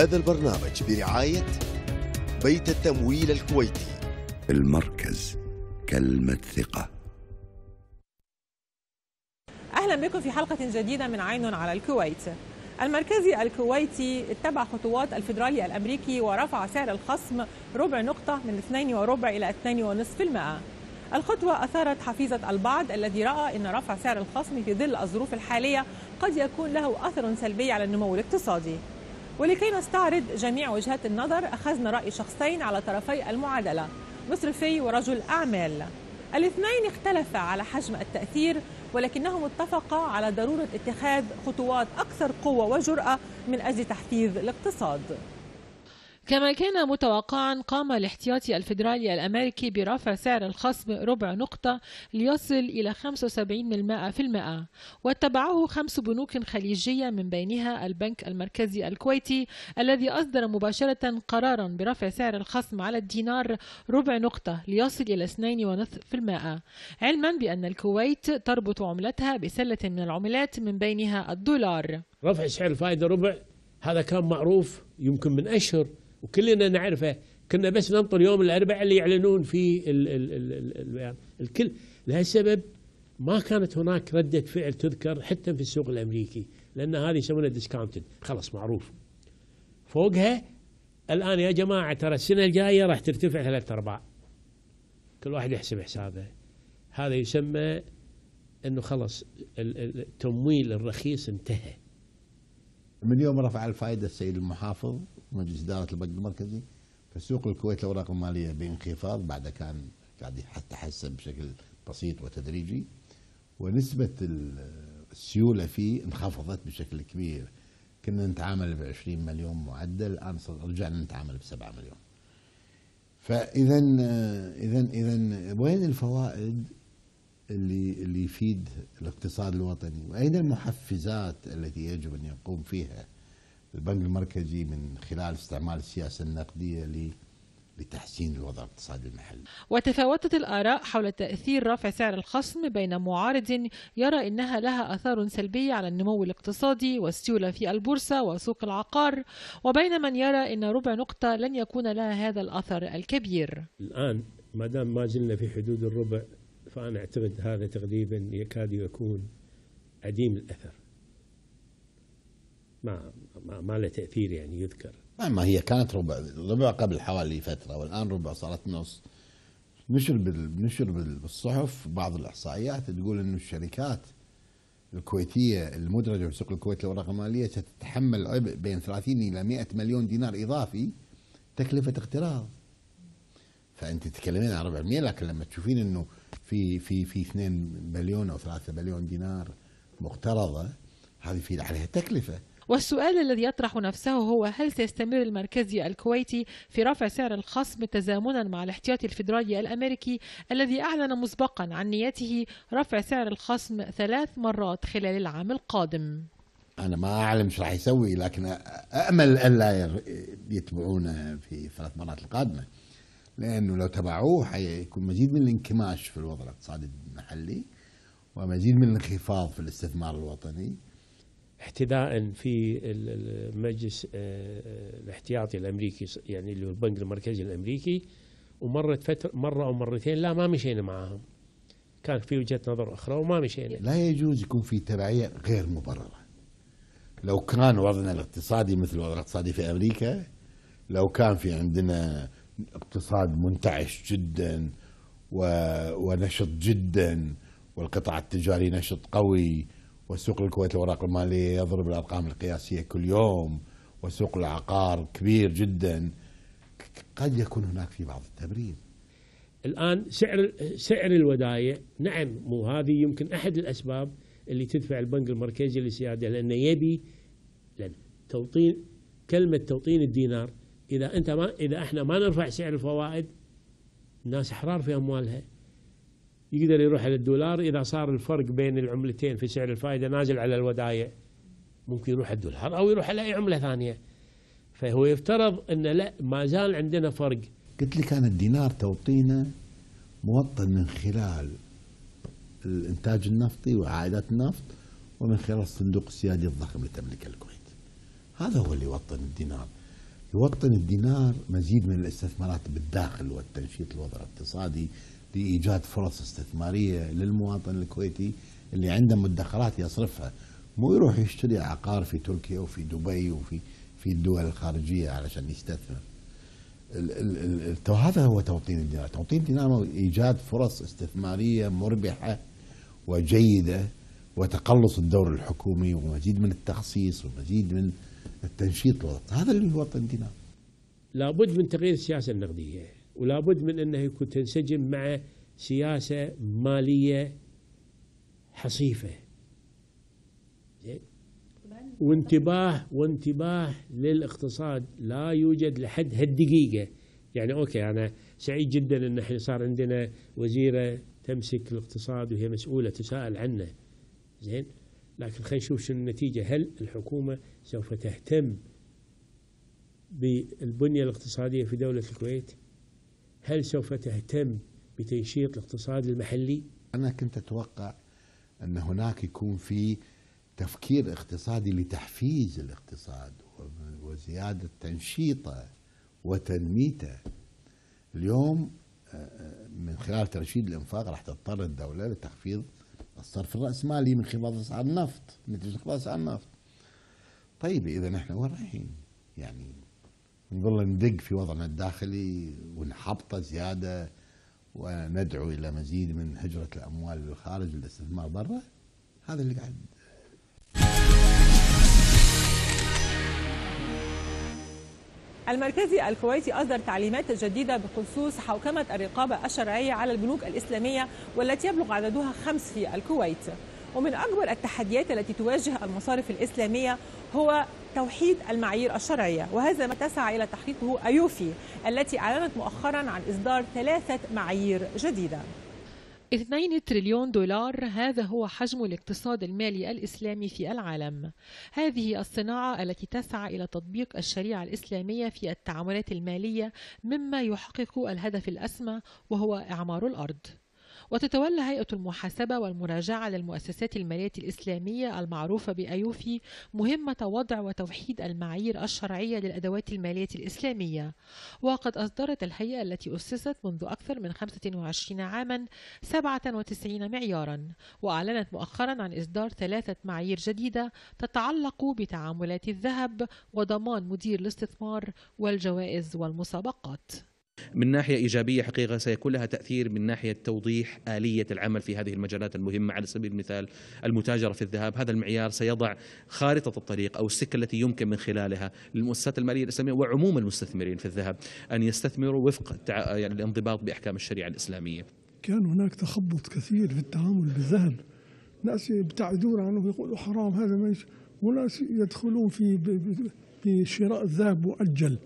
هذا البرنامج برعاية بيت التمويل الكويتي المركز كلمة ثقة أهلا بكم في حلقة جديدة من عين على الكويت المركزي الكويتي اتبع خطوات الفيدرالي الأمريكي ورفع سعر الخصم ربع نقطة من اثنين وربع إلى اثنين ونصف الخطوة أثارت حفيظة البعض الذي رأى أن رفع سعر الخصم في ظل الظروف الحالية قد يكون له أثر سلبي على النمو الاقتصادي ولكي نستعرض جميع وجهات النظر أخذنا رأي شخصين على طرفي المعادلة مصرفي ورجل أعمال الاثنين اختلفا على حجم التأثير ولكنهم اتفقا على ضرورة اتخاذ خطوات أكثر قوة وجرأة من أجل تحفيز الاقتصاد كما كان متوقعا قام الاحتياطي الفيدرالي الأمريكي برفع سعر الخصم ربع نقطة ليصل إلى 75% واتبعه خمس بنوك خليجية من بينها البنك المركزي الكويتي الذي أصدر مباشرة قرارا برفع سعر الخصم على الدينار ربع نقطة ليصل إلى 2.5% علما بأن الكويت تربط عملتها بسلة من العملات من بينها الدولار رفع سعر الفائدة ربع هذا كان معروف يمكن من أشهر وكلنا نعرفه كنا بس ننطر يوم الاربعاء اللي يعلنون فيه الـ الـ الـ الـ البيان الكل لهالسبب ما كانت هناك ردة فعل تذكر حتى في السوق الامريكي لان هذه يسمونها ديسكاونتد خلاص معروف فوقها الان يا جماعه ترى السنه الجايه راح ترتفع ثلاث ارباع كل واحد يحسب حسابه هذا يسمى انه خلاص التمويل الرخيص انتهى من يوم رفع الفائده السيد المحافظ مجلس إدارة البنك المركزي فسوق الكويت الأوراق المالية بانخفاض بعد كان قاعد يتحسن بشكل بسيط وتدريجي ونسبة السيولة فيه انخفضت بشكل كبير كنا نتعامل ب 20 مليون معدل الآن رجعنا نتعامل ب 7 مليون فإذا إذا إذا وين الفوائد اللي اللي يفيد الاقتصاد الوطني واين المحفزات التي يجب ان يقوم فيها البنك المركزي من خلال استعمال السياسة النقدية لتحسين الوضع الاقتصادي المحلي وتفاوتت الآراء حول تأثير رفع سعر الخصم بين معارض يرى إنها لها أثار سلبية على النمو الاقتصادي والسيولة في البورصة وسوق العقار وبين من يرى إن ربع نقطة لن يكون لها هذا الأثر الكبير الآن ما دام ما زلنا في حدود الربع فأنا أعتقد هذا تقريبا يكاد يكون عديم الأثر ما ما له تاثير يعني يذكر ما هي كانت ربع ربع قبل حوالي فتره والان ربع صارت نص نشر نشر بالصحف بعض الاحصائيات تقول انه الشركات الكويتيه المدرجه في سوق الكويت الاوراق الماليه ستتحمل عبء بين 30 الى 100 مليون دينار اضافي تكلفه اقتراض فانت تتكلمين عن ربع لكن لما تشوفين انه في في في 2 بليون او 3 بليون دينار مقترضه هذه في عليها تكلفه والسؤال الذي يطرح نفسه هو هل سيستمر المركزي الكويتي في رفع سعر الخصم تزامنا مع الاحتياطي الفيدرالي الأمريكي الذي أعلن مسبقا عن نيته رفع سعر الخصم ثلاث مرات خلال العام القادم أنا ما أعلم ايش راح يسوي لكن امل ألا يتبعونه في ثلاث مرات القادمة لأنه لو تبعوه حيكون مزيد من الانكماش في الوضع الاقتصادي المحلي ومزيد من الانخفاض في الاستثمار الوطني احتذاء في المجلس آه، آه، الاحتياطي الامريكي يعني اللي هو البنك المركزي الامريكي ومرت فتره مره او مرتين لا ما مشينا معاهم كان في وجهه نظر اخرى وما مشينا لا يجوز يكون في تبعيه غير مبرره لو كان وضعنا الاقتصادي مثل الوضع الاقتصادي في امريكا لو كان في عندنا اقتصاد منتعش جدا ونشط جدا والقطاع التجاري نشط قوي والسوق الكويت الأوراق المالية يضرب الأرقام القياسية كل يوم وسوق العقار كبير جدا قد يكون هناك في بعض التبرير الآن سعر سعر الودايع نعم وهذه يمكن أحد الأسباب اللي تدفع البنك المركزي لسيادة لأنه يبي لأن توطين كلمة توطين الدينار إذا أنت ما إذا إحنا ما نرفع سعر الفوائد الناس أحرار في أموالها يقدر يروح على الدولار اذا صار الفرق بين العملتين في سعر الفائده نازل على الودايع ممكن يروح الدولار او يروح على اي عمله ثانيه فهو يفترض ان لا ما زال عندنا فرق قلت لك انا الدينار توطينه موطن من خلال الانتاج النفطي وعائدات النفط ومن خلال الصندوق السيادي الضخم اللي تملكه الكويت هذا هو اللي يوطن الدينار يوطن الدينار مزيد من الاستثمارات بالداخل والتنشيط الوضع الاقتصادي لإيجاد فرص استثمارية للمواطن الكويتي اللي عنده مدخرات يصرفها مو يروح يشتري عقار في تركيا وفي دبي وفي في الدول الخارجية علشان يستثمر هذا هو توطين الدينار توطين الدينار هو إيجاد فرص استثمارية مربحة وجيدة وتقلص الدور الحكومي ومزيد من التخصيص ومزيد من التنشيط هذا اللي هو الدينار لابد من تغيير السياسة النقدية ولا بد من انه يكون تنسجم مع سياسة مالية حصيفة زين وانتباه وانتباه للاقتصاد لا يوجد لحد هالدقيقة يعني أوكي أنا سعيد جدا أن احنا صار عندنا وزيرة تمسك الاقتصاد وهي مسؤولة تساءل عنه زين لكن خلينا نشوف شنو النتيجة هل الحكومة سوف تهتم بالبنية الاقتصادية في دولة الكويت هل سوف تهتم بتنشيط الاقتصاد المحلي؟ أنا كنت أتوقع أن هناك يكون في تفكير اقتصادي لتحفيز الاقتصاد وزيادة تنشيطه وتنميته اليوم آه، آه، من خلال ترشيد الانفاق راح تضطر الدوله لتخفيض الصرف الراسمالي من خفاض اسعار النفط نتيجه انخفاض اسعار النفط. طيب اذا نحن وين رايحين؟ يعني نظل ندق في وضعنا الداخلي ونحبطه زياده وندعو الى مزيد من هجره الاموال للخارج للاستثمار برا هذا اللي قاعد المركزي الكويتي أصدر تعليمات جديدة بخصوص حوكمة الرقابة الشرعية على البنوك الإسلامية والتي يبلغ عددها خمس في الكويت ومن أكبر التحديات التي تواجه المصارف الإسلامية هو توحيد المعايير الشرعية وهذا ما تسعى إلى تحقيقه أيوفي التي أعلنت مؤخرا عن إصدار ثلاثة معايير جديدة 2 تريليون دولار هذا هو حجم الاقتصاد المالي الإسلامي في العالم هذه الصناعة التي تسعى إلى تطبيق الشريعة الإسلامية في التعاملات المالية مما يحقق الهدف الأسمى وهو إعمار الأرض وتتولى هيئة المحاسبة والمراجعة للمؤسسات المالية الإسلامية المعروفة بأيوفي مهمة وضع وتوحيد المعايير الشرعية للأدوات المالية الإسلامية وقد أصدرت الهيئة التي أسست منذ أكثر من 25 عاما 97 معيارا وأعلنت مؤخرا عن إصدار ثلاثة معايير جديدة تتعلق بتعاملات الذهب وضمان مدير الاستثمار والجوائز والمسابقات من ناحية إيجابية حقيقة سيكون لها تأثير من ناحية توضيح آلية العمل في هذه المجالات المهمة على سبيل المثال المتاجرة في الذهب هذا المعيار سيضع خارطة الطريق أو السكة التي يمكن من خلالها للمؤسسات المالية الإسلامية وعموم المستثمرين في الذهب أن يستثمروا وفق يعني الانضباط بأحكام الشريعة الإسلامية كان هناك تخبط كثير في التعامل بالذهب ناس يبتعدون عنه ويقولوا حرام هذا ما وناس يدخلون في بشراء الذهب مؤجل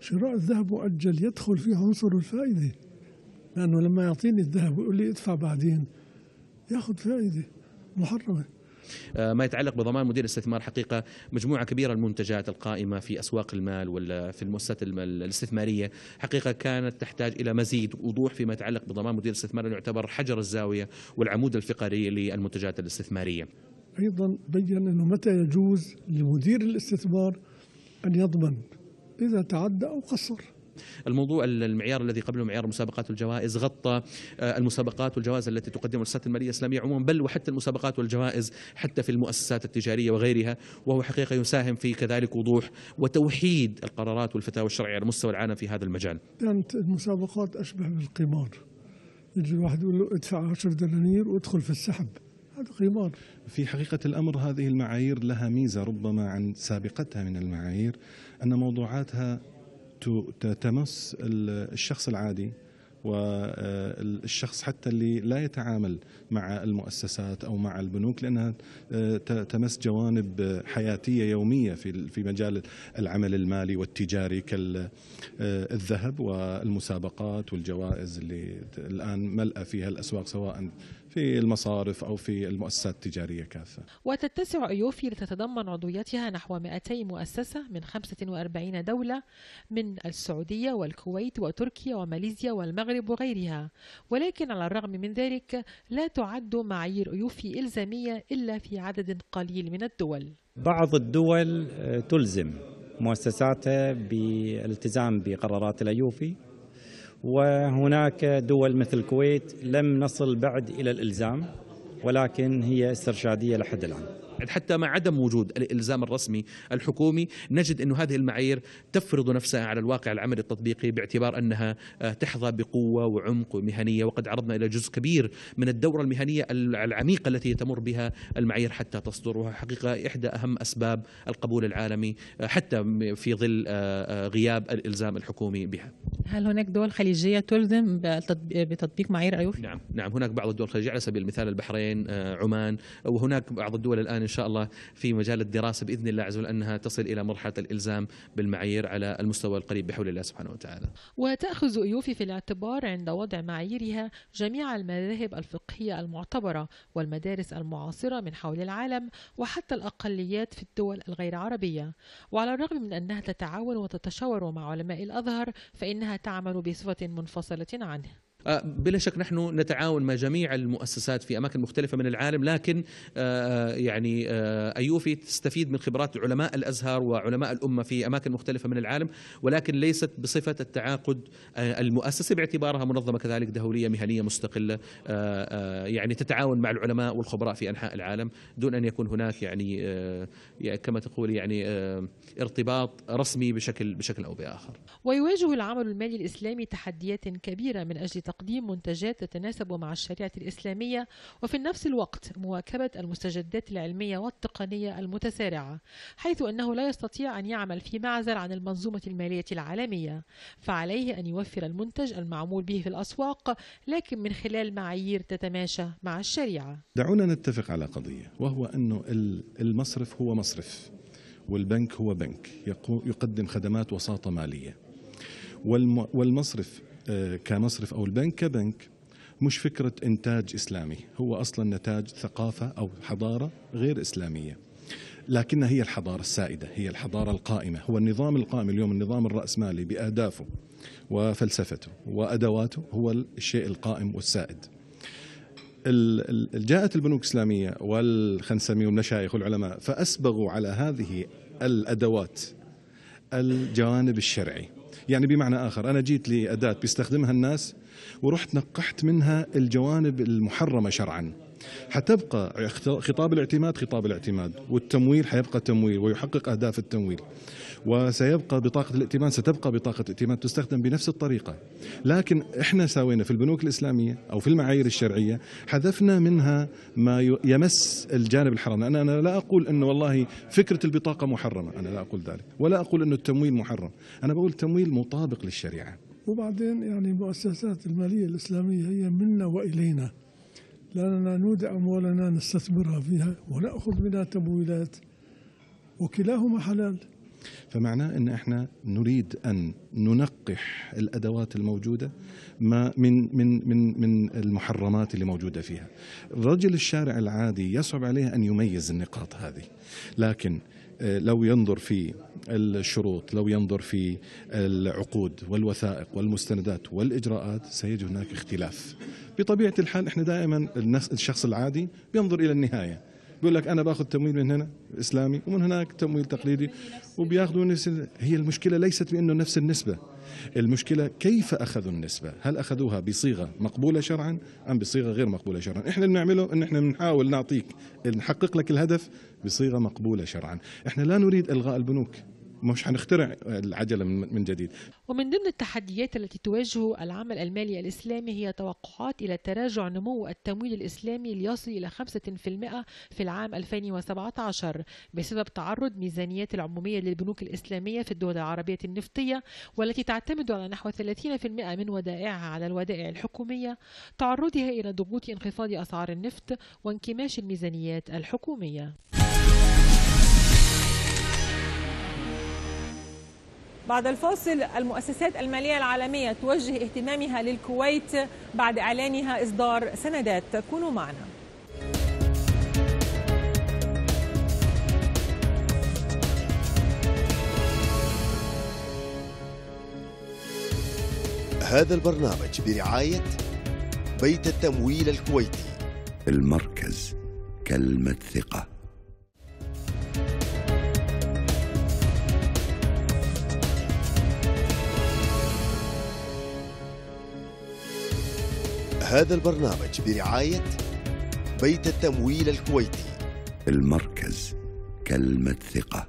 شراء الذهب مؤجل يدخل فيه عنصر الفائدة لأنه لما يعطيني الذهب ويقول لي ادفع بعدين ياخذ فائدة محرمة آه، ما يتعلق بضمان مدير الاستثمار حقيقه مجموعه كبيره المنتجات القائمه في اسواق المال ولا في المؤسسات الاستثماريه حقيقه كانت تحتاج الى مزيد وضوح فيما يتعلق بضمان مدير الاستثمار اللي يعتبر حجر الزاويه والعمود الفقري للمنتجات الاستثماريه. ايضا بين انه متى يجوز لمدير الاستثمار ان يضمن إذا تعدى أو قصر الموضوع المعيار الذي قبله معيار المسابقات والجوائز غطى آه، المسابقات والجوائز التي تقدمها المؤسسات الماليه الاسلاميه عموما بل وحتى المسابقات والجوائز حتى في المؤسسات التجاريه وغيرها وهو حقيقه يساهم في كذلك وضوح وتوحيد القرارات والفتاوى الشرعيه على مستوى العالم في هذا المجال. يعني المسابقات اشبه بالقمار. يجي الواحد يقول له ادفع 10 دنانير وادخل في السحب. هذا قمار. في حقيقه الامر هذه المعايير لها ميزه ربما عن سابقتها من المعايير أن موضوعاتها تمس الشخص العادي والشخص حتى اللي لا يتعامل مع المؤسسات او مع البنوك لانها آه، تمس جوانب حياتيه يوميه في في مجال العمل المالي والتجاري كالذهب آه، والمسابقات والجوائز اللي الان ملأى فيها الاسواق سواء في المصارف او في المؤسسات التجاريه كافه. وتتسع ايوفي لتتضمن عضويتها نحو 200 مؤسسه من 45 دوله من السعوديه والكويت وتركيا وماليزيا والمغرب المغرب وغيرها ولكن على الرغم من ذلك لا تعد معايير أيوفي إلزامية إلا في عدد قليل من الدول بعض الدول آه، تلزم مؤسساتها بالالتزام بقرارات الأيوفي وهناك دول مثل الكويت لم نصل بعد إلى الإلزام ولكن هي استرشادية لحد الآن حتى مع عدم وجود الالزام الرسمي الحكومي نجد أن هذه المعايير تفرض نفسها على الواقع العملي التطبيقي باعتبار أنها آه، تحظى بقوة وعمق ومهنية وقد عرضنا إلى جزء كبير من الدورة المهنية العميقة التي تمر بها المعايير حتى تصدر وهي حقيقة إحدى أهم أسباب القبول العالمي آه، حتى في ظل آه، غياب الإلزام الحكومي بها هل هناك دول خليجية تلزم بتطبيق معايير أيوف؟ نعم نعم هناك بعض الدول الخليجية على سبيل المثال البحرين عمان وهناك بعض الدول الآن شاء الله في مجال الدراسه باذن الله عز وجل انها تصل الى مرحله الالزام بالمعايير على المستوى القريب بحول الله سبحانه وتعالى. وتاخذ ايوفي في الاعتبار عند وضع معاييرها جميع المذاهب الفقهيه المعتبره والمدارس المعاصره من حول العالم وحتى الاقليات في الدول الغير عربيه. وعلى الرغم من انها تتعاون وتتشاور مع علماء الازهر فانها تعمل بصفه منفصله عنه. آه، بلا شك نحن نتعاون مع جميع المؤسسات في اماكن مختلفه من العالم لكن آه، آه، يعني ايوفي تستفيد من خبرات علماء الازهر وعلماء الامه في اماكن مختلفه من العالم ولكن ليست بصفه التعاقد المؤسسي باعتبارها منظمه كذلك دوليه مهنيه مستقله يعني تتعاون مع العلماء والخبراء في انحاء العالم دون ان يكون هناك يعني, يعني كما تقول يعني ارتباط رسمي بشكل بشكل او باخر. ويواجه العمل المالي الاسلامي تحديات كبيره من اجل تقديم منتجات تتناسب مع الشريعة الإسلامية وفي نفس الوقت مواكبة المستجدات العلمية والتقنية المتسارعة حيث أنه لا يستطيع أن يعمل في معزل عن المنظومة المالية العالمية فعليه أن يوفر المنتج المعمول به في الأسواق لكن من خلال معايير تتماشى مع الشريعة دعونا نتفق على قضية وهو أنه المصرف هو مصرف والبنك هو بنك يقدم خدمات وساطة مالية والمصرف آه، كمصرف أو البنك كبنك مش فكرة إنتاج إسلامي هو أصلا نتاج ثقافة أو حضارة غير إسلامية لكنها هي الحضارة السائدة هي الحضارة القائمة هو النظام القائم اليوم النظام الرأسمالي بأهدافه وفلسفته وأدواته هو الشيء القائم والسائد جاءت البنوك الإسلامية والخنسمي والمشايخ والعلماء فأسبغوا على هذه الأدوات الجوانب الشرعي يعني بمعنى آخر أنا جيت لأداة بيستخدمها الناس ورحت نقحت منها الجوانب المحرمة شرعاً حتبقى خطاب الاعتماد خطاب الاعتماد والتمويل حيبقى تمويل ويحقق أهداف التمويل وسيبقى بطاقة الائتمان ستبقى بطاقة ائتمان تستخدم بنفس الطريقة لكن إحنا ساوينا في البنوك الإسلامية أو في المعايير الشرعية حذفنا منها ما يمس الجانب الحرام أنا, أنا لا أقول أنه والله فكرة البطاقة محرمة أنا لا أقول ذلك ولا أقول أنه التمويل محرم أنا بقول التمويل مطابق للشريعة وبعدين يعني المؤسسات المالية الإسلامية هي منا وإلينا لأننا نودع أموالنا نستثمرها فيها ونأخذ منها تمويلات وكلاهما حلال فمعناه ان احنا نريد ان ننقح الادوات الموجوده ما من من من من المحرمات اللي موجوده فيها. رجل الشارع العادي يصعب عليه ان يميز النقاط هذه. لكن لو ينظر في الشروط لو ينظر في العقود والوثائق والمستندات والإجراءات سيجد هناك اختلاف بطبيعة الحال احنا دائما الشخص العادي بينظر إلى النهاية بيقول لك انا باخذ تمويل من هنا اسلامي ومن هناك تمويل تقليدي وبياخذوا نفس هي المشكله ليست بانه نفس النسبه المشكله كيف اخذوا النسبه هل اخذوها بصيغه مقبوله شرعا ام بصيغه غير مقبوله شرعا احنا اللي بنعمله ان احنا بنحاول نعطيك نحقق لك الهدف بصيغه مقبوله شرعا احنا لا نريد الغاء البنوك مش حنخترع العجله من جديد. ومن ضمن التحديات التي تواجه العمل المالي الاسلامي هي توقعات الى تراجع نمو التمويل الاسلامي ليصل الى 5% في العام 2017 بسبب تعرض ميزانيات العموميه للبنوك الاسلاميه في الدول العربيه النفطيه والتي تعتمد على نحو 30% من ودائعها على الودائع الحكوميه تعرضها الى ضغوط انخفاض اسعار النفط وانكماش الميزانيات الحكوميه. بعد الفاصل المؤسسات المالية العالمية توجه اهتمامها للكويت بعد إعلانها إصدار سندات كونوا معنا هذا البرنامج برعاية بيت التمويل الكويتي المركز كلمة ثقة هذا البرنامج برعاية بيت التمويل الكويتي المركز كلمة ثقة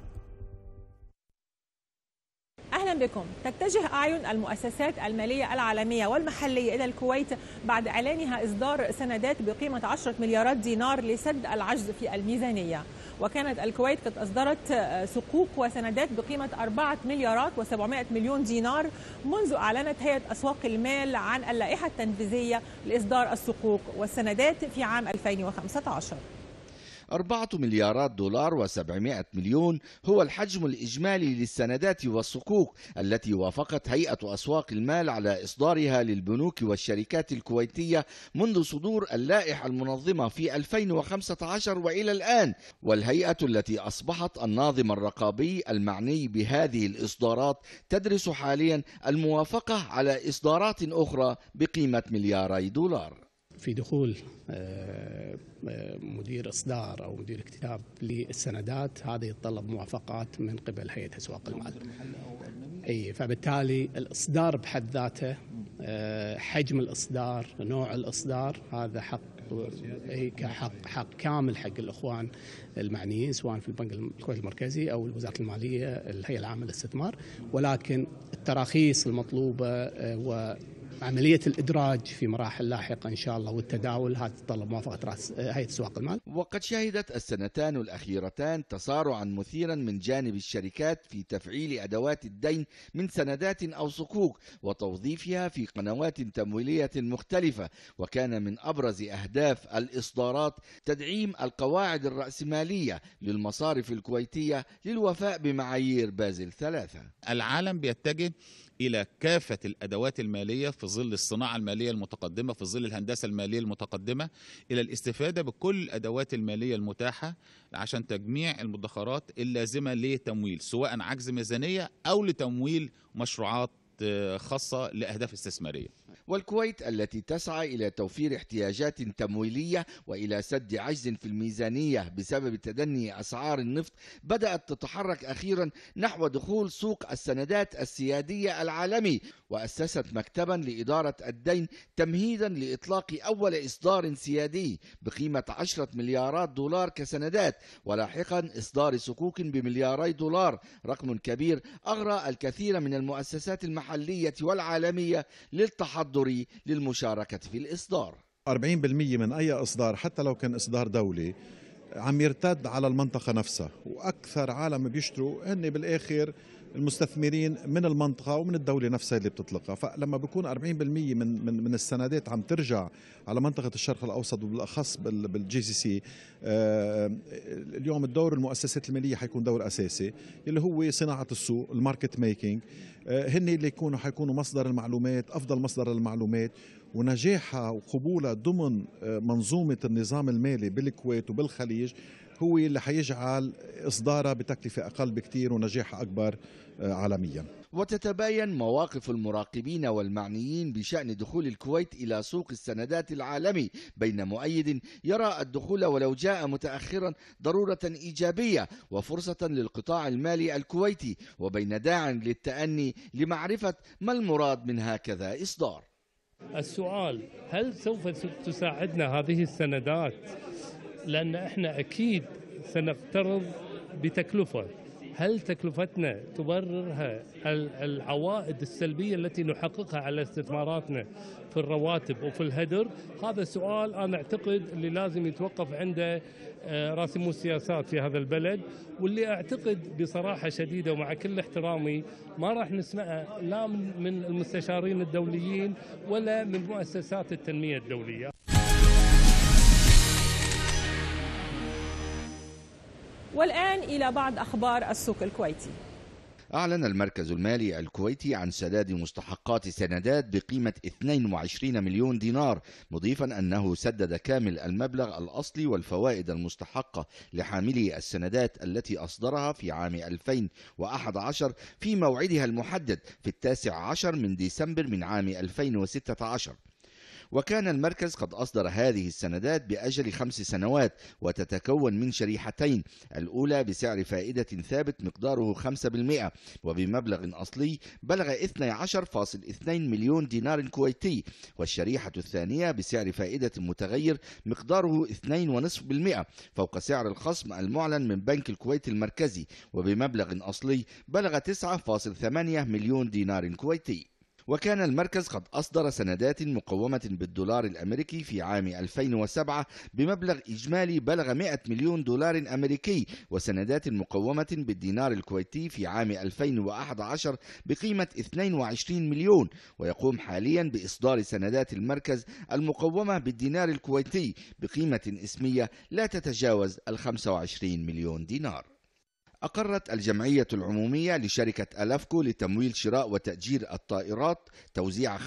أهلا بكم تتجه أعين المؤسسات المالية العالمية والمحلية إلى الكويت بعد إعلانها إصدار سندات بقيمة 10 مليارات دينار لسد العجز في الميزانية وكانت الكويت قد أصدرت آه، سقوق وسندات بقيمة 4 مليارات و700 مليون دينار منذ أعلنت هيئة أسواق المال عن اللائحة التنفيذية لإصدار السقوق والسندات في عام 2015 4 مليارات دولار و700 مليون هو الحجم الإجمالي للسندات والصكوك التي وافقت هيئة أسواق المال على إصدارها للبنوك والشركات الكويتية منذ صدور اللائحة المنظمة في 2015 وإلى الآن والهيئة التي أصبحت الناظم الرقابي المعني بهذه الإصدارات تدرس حاليا الموافقة على إصدارات أخرى بقيمة ملياري دولار في دخول آه، آه، مدير إصدار أو مدير اكتتاب للسندات هذا يتطلب موافقات من قبل هيئة أسواق المال أي فبالتالي الإصدار بحد ذاته آه، حجم الإصدار نوع الإصدار هذا حق اي كحق حق كامل حق الاخوان المعنيين سواء في البنك الكويتي المركزي او وزاره الماليه الهيئه العامه للاستثمار ولكن التراخيص المطلوبه و عملية الإدراج في مراحل لاحقة إن شاء الله والتداول هذا تتطلب موافقة رأس هيئة سواق المال وقد شهدت السنتان الأخيرتان تصارعا مثيرا من جانب الشركات في تفعيل أدوات الدين من سندات أو صكوك وتوظيفها في قنوات تمويلية مختلفة وكان من أبرز أهداف الإصدارات تدعيم القواعد الرأسمالية للمصارف الكويتية للوفاء بمعايير بازل ثلاثة العالم بيتجه الى كافه الادوات الماليه في ظل الصناعه الماليه المتقدمه في ظل الهندسه الماليه المتقدمه الى الاستفاده بكل الادوات الماليه المتاحه عشان تجميع المدخرات اللازمه لتمويل سواء عجز ميزانيه او لتمويل مشروعات خاصة لأهداف استثمارية والكويت التي تسعى إلى توفير احتياجات تمويلية وإلى سد عجز في الميزانية بسبب تدني أسعار النفط بدأت تتحرك أخيرا نحو دخول سوق السندات السيادية العالمي وأسست مكتبا لإدارة الدين تمهيدا لإطلاق أول إصدار سيادي بقيمة 10 مليارات دولار كسندات ولاحقا إصدار صكوك بملياري دولار رقم كبير أغرى الكثير من المؤسسات المحلية المحلية والعالمية للتحضر للمشاركة في الإصدار 40% من أي إصدار حتى لو كان إصدار دولي عم يرتد على المنطقة نفسها وأكثر عالم بيشتروا هن بالآخر المستثمرين من المنطقة ومن الدولة نفسها اللي بتطلقها فلما بكون 40% من, من, من السندات عم ترجع على منطقة الشرق الأوسط وبالأخص بالجي سي سي آه، اليوم الدور المؤسسات المالية حيكون دور أساسي اللي هو صناعة السوق الماركت ميكينج آه، هن اللي يكونوا حيكونوا مصدر المعلومات أفضل مصدر للمعلومات ونجاحها وقبولها ضمن آه، منظومة النظام المالي بالكويت وبالخليج هو اللي حيجعل إصدارها بتكلفة أقل بكثير ونجاح أكبر آه، عالميا وتتباين مواقف المراقبين والمعنيين بشأن دخول الكويت إلى سوق السندات العالمي بين مؤيد يرى الدخول ولو جاء متأخرا ضرورة إيجابية وفرصة للقطاع المالي الكويتي وبين داع للتأني لمعرفة ما المراد من هكذا إصدار السؤال هل سوف تساعدنا هذه السندات لأن إحنا أكيد سنقترض بتكلفة هل تكلفتنا تبررها العوائد السلبية التي نحققها على استثماراتنا في الرواتب وفي الهدر هذا سؤال أنا أعتقد اللي لازم يتوقف عنده آه، راسمو السياسات في هذا البلد واللي أعتقد بصراحة شديدة ومع كل احترامي ما راح نسمعه لا من المستشارين الدوليين ولا من مؤسسات التنمية الدولية والآن إلى بعض أخبار السوق الكويتي أعلن المركز المالي الكويتي عن سداد مستحقات سندات بقيمة 22 مليون دينار مضيفا أنه سدد كامل المبلغ الأصلي والفوائد المستحقة لحاملي السندات التي أصدرها في عام 2011 في موعدها المحدد في التاسع عشر من ديسمبر من عام 2016 وكان المركز قد أصدر هذه السندات بأجل خمس سنوات وتتكون من شريحتين الأولى بسعر فائدة ثابت مقداره 5% وبمبلغ أصلي بلغ 12.2 مليون دينار كويتي والشريحة الثانية بسعر فائدة متغير مقداره 2.5% فوق سعر الخصم المعلن من بنك الكويت المركزي وبمبلغ أصلي بلغ 9.8 مليون دينار كويتي وكان المركز قد أصدر سندات مقومة بالدولار الأمريكي في عام 2007 بمبلغ إجمالي بلغ 100 مليون دولار أمريكي وسندات مقومة بالدينار الكويتي في عام 2011 بقيمة 22 مليون ويقوم حاليا بإصدار سندات المركز المقومة بالدينار الكويتي بقيمة اسمية لا تتجاوز ال 25 مليون دينار أقرت الجمعية العمومية لشركة ألافكو لتمويل شراء وتأجير الطائرات توزيع 5%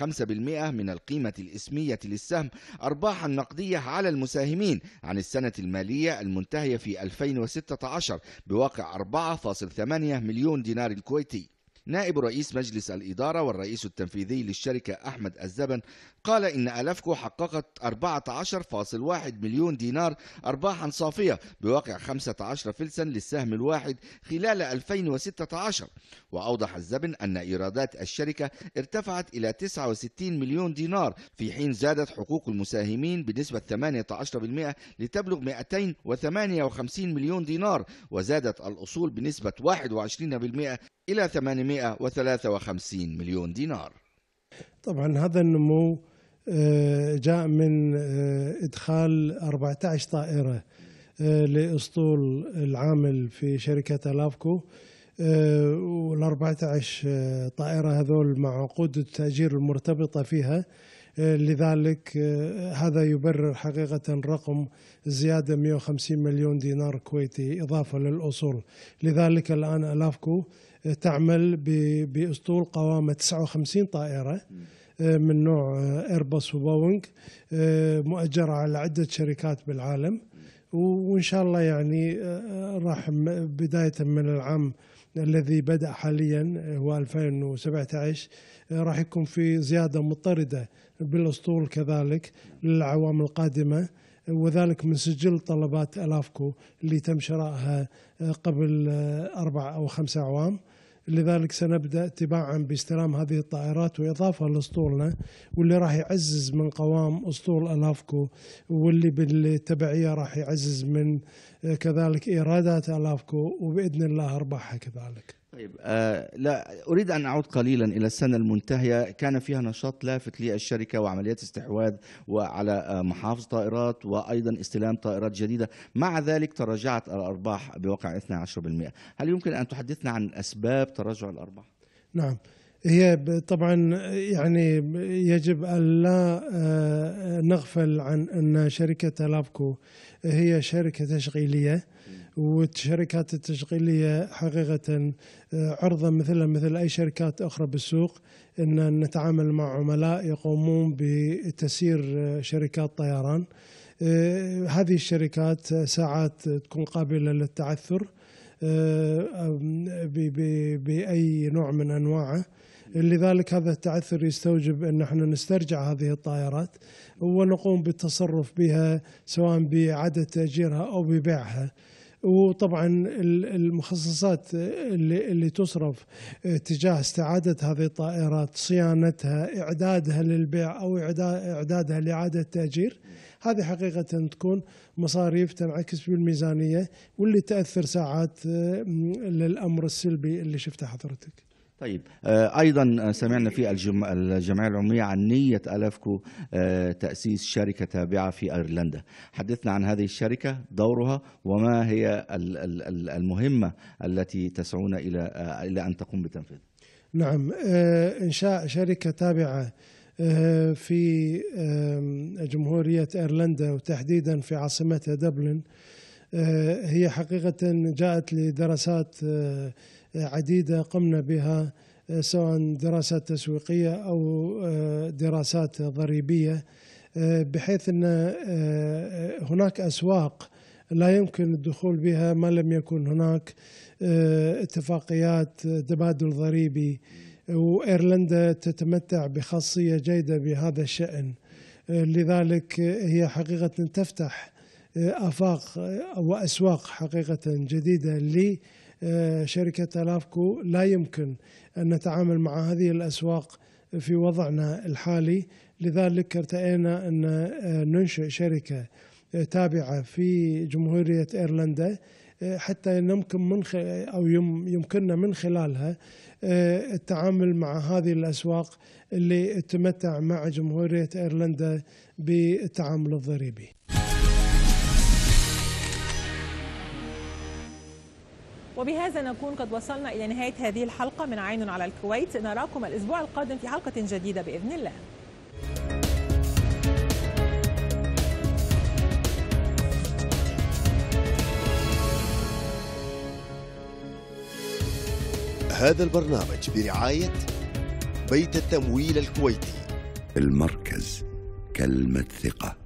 من القيمة الإسمية للسهم أرباحا نقدية على المساهمين عن السنة المالية المنتهية في 2016 بواقع 4.8 مليون دينار الكويتي نائب رئيس مجلس الإدارة والرئيس التنفيذي للشركة أحمد الزبن قال إن ألفكو حققت 14.1 مليون دينار أرباحا صافية بواقع 15 فلسا للسهم الواحد خلال 2016 وأوضح الزبن أن إيرادات الشركة ارتفعت إلى 69 مليون دينار في حين زادت حقوق المساهمين بنسبة 18% لتبلغ 258 مليون دينار وزادت الأصول بنسبة 21% إلى 853 مليون دينار طبعا هذا النمو آه، جاء من آه، إدخال 14 طائرة آه، لأسطول العامل في شركة ألافكو وال 14 طائرة هذول مع عقود التأجير المرتبطة فيها لذلك هذا يبرر حقيقة رقم زيادة 150 مليون دينار كويتي إضافة للأصول لذلك الآن ألافكو تعمل باسطول قوامه 59 طائره آه، من نوع ايرباص آه، وبوينغ آه، مؤجره على عده شركات بالعالم وان شاء الله يعني راح بدايه من العام الذي بدا حاليا هو 2017 راح يكون في زياده مضطرده بالاسطول كذلك للعوام القادمه وذلك من سجل طلبات الافكو اللي تم شرائها قبل اربع او خمس اعوام لذلك سنبدأ تباعا باستلام هذه الطائرات وإضافة لأسطولنا واللي راح يعزز من قوام أسطول ألافكو واللي بالتبعية راح يعزز من آه، كذلك إيرادات ألافكو وبإذن الله أرباحها كذلك طيب آه لا اريد ان اعود قليلا الى السنه المنتهيه كان فيها نشاط لافت للشركه وعمليات استحواذ وعلى آه، محافظ طائرات وايضا استلام طائرات جديده مع ذلك تراجعت الارباح بواقع 12% هل يمكن ان تحدثنا عن اسباب تراجع الارباح نعم هي طبعا يعني يجب ألا آه، نغفل عن أن شركة لابكو هي شركة تشغيلية والشركات التشغيلية حقيقة آه، عرضة مثلها مثل أي شركات أخرى بالسوق أن نتعامل مع عملاء يقومون بتسيير آه، شركات طيران آه، هذه الشركات ساعات تكون قابلة للتعثر بأي نوع من أنواعه لذلك هذا التعثر يستوجب ان احنا نسترجع هذه الطائرات ونقوم بالتصرف بها سواء باعاده تاجيرها او ببيعها. وطبعا المخصصات اللي, اللي تصرف آه، تجاه استعادة هذه الطائرات صيانتها إعدادها للبيع أو إعدادها لإعادة تأجير هذه حقيقة تكون مصاريف تنعكس بالميزانية واللي تأثر ساعات آه، للأمر السلبي اللي شفته حضرتك طيب آه، ايضا آه، سمعنا في الجمعيه العموميه عن نيه الافكو آه، تاسيس شركه تابعه في ايرلندا حدثنا عن هذه الشركه دورها وما هي المهمه التي تسعون الى الى ان تقوم بتنفيذها نعم انشاء شركه تابعه في جمهوريه ايرلندا وتحديدا في عاصمتها دبلن هي حقيقه جاءت لدراسات عديدة قمنا بها آه، سواء دراسات تسويقية أو آه، دراسات ضريبية آه، بحيث أن هناك أسواق لا يمكن الدخول بها ما لم يكن هناك اتفاقيات تبادل ضريبي وايرلندا تتمتع بخاصيه جيده بهذا الشان لذلك هي حقيقه تفتح افاق واسواق حقيقه جديده آه، شركة ألافكو لا يمكن أن نتعامل مع هذه الأسواق في وضعنا الحالي لذلك ارتئينا أن آه، ننشئ شركة آه، تابعة في جمهورية إيرلندا حتى نمكن من او يمكننا من خلالها التعامل مع هذه الاسواق اللي تمتع مع جمهوريه ايرلندا بالتعامل الضريبي. وبهذا نكون قد وصلنا إلى نهاية هذه الحلقة من عين على الكويت نراكم الأسبوع القادم في حلقة جديدة بإذن الله هذا البرنامج برعاية بيت التمويل الكويتي المركز كلمة ثقة